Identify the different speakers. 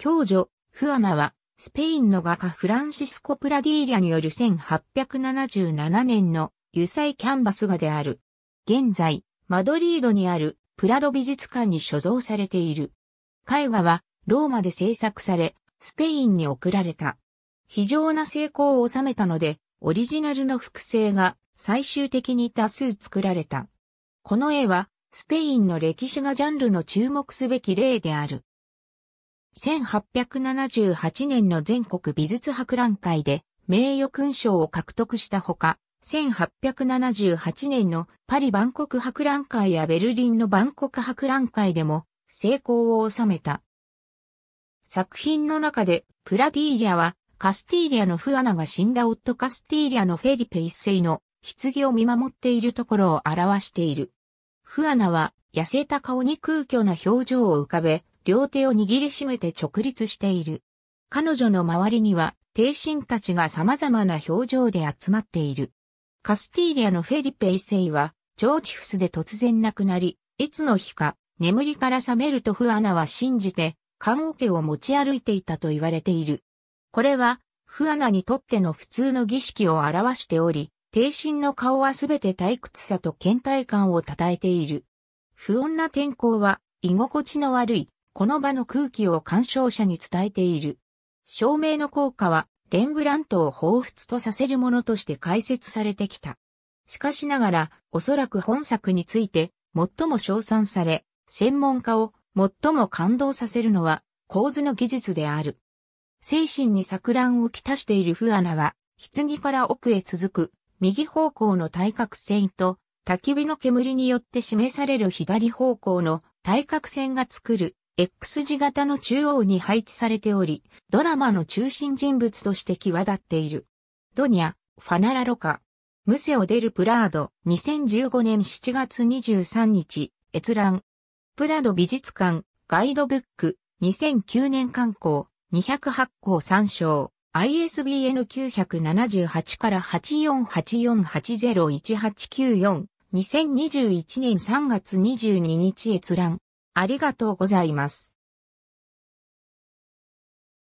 Speaker 1: 教女、フアナは、スペインの画家フランシスコ・プラディーリャによる1877年の油彩キャンバス画である。現在、マドリードにあるプラド美術館に所蔵されている。絵画はローマで制作され、スペインに送られた。非常な成功を収めたので、オリジナルの複製が最終的に多数作られた。この絵は、スペインの歴史画ジャンルの注目すべき例である。1878年の全国美術博覧会で名誉勲章を獲得したほか、1878年のパリ万国博覧会やベルリンの万国博覧会でも成功を収めた。作品の中でプラディーリアはカスティーリアのフアナが死んだ夫カスティーリアのフェリペ一世の棺を見守っているところを表している。フアナは痩せた顔に空虚な表情を浮かべ、両手を握りしめて直立している。彼女の周りには、帝神たちが様々な表情で集まっている。カスティーリアのフェリペ一世は、ジョーチフスで突然亡くなり、いつの日か、眠りから覚めるとフアナは信じて、護家を持ち歩いていたと言われている。これは、フアナにとっての普通の儀式を表しており、帝神の顔はすべて退屈さと倦怠感を称えている。不穏な天候は、居心地の悪い、この場の空気を鑑賞者に伝えている。照明の効果は、レンブラントを彷彿とさせるものとして解説されてきた。しかしながら、おそらく本作について、最も称賛され、専門家を最も感動させるのは、構図の技術である。精神に錯乱をきたしているフアナは、棺から奥へ続く、右方向の対角線と、焚き火の煙によって示される左方向の対角線が作る X 字型の中央に配置されており、ドラマの中心人物として際立っている。ドニャ、ファナラロカ、ムセオデル・プラード、2015年7月23日、閲覧。プラド美術館、ガイドブック、2009年刊行、208項参照。ISBN 978から8484801894 2021年3月22日閲覧。ありがとうございます。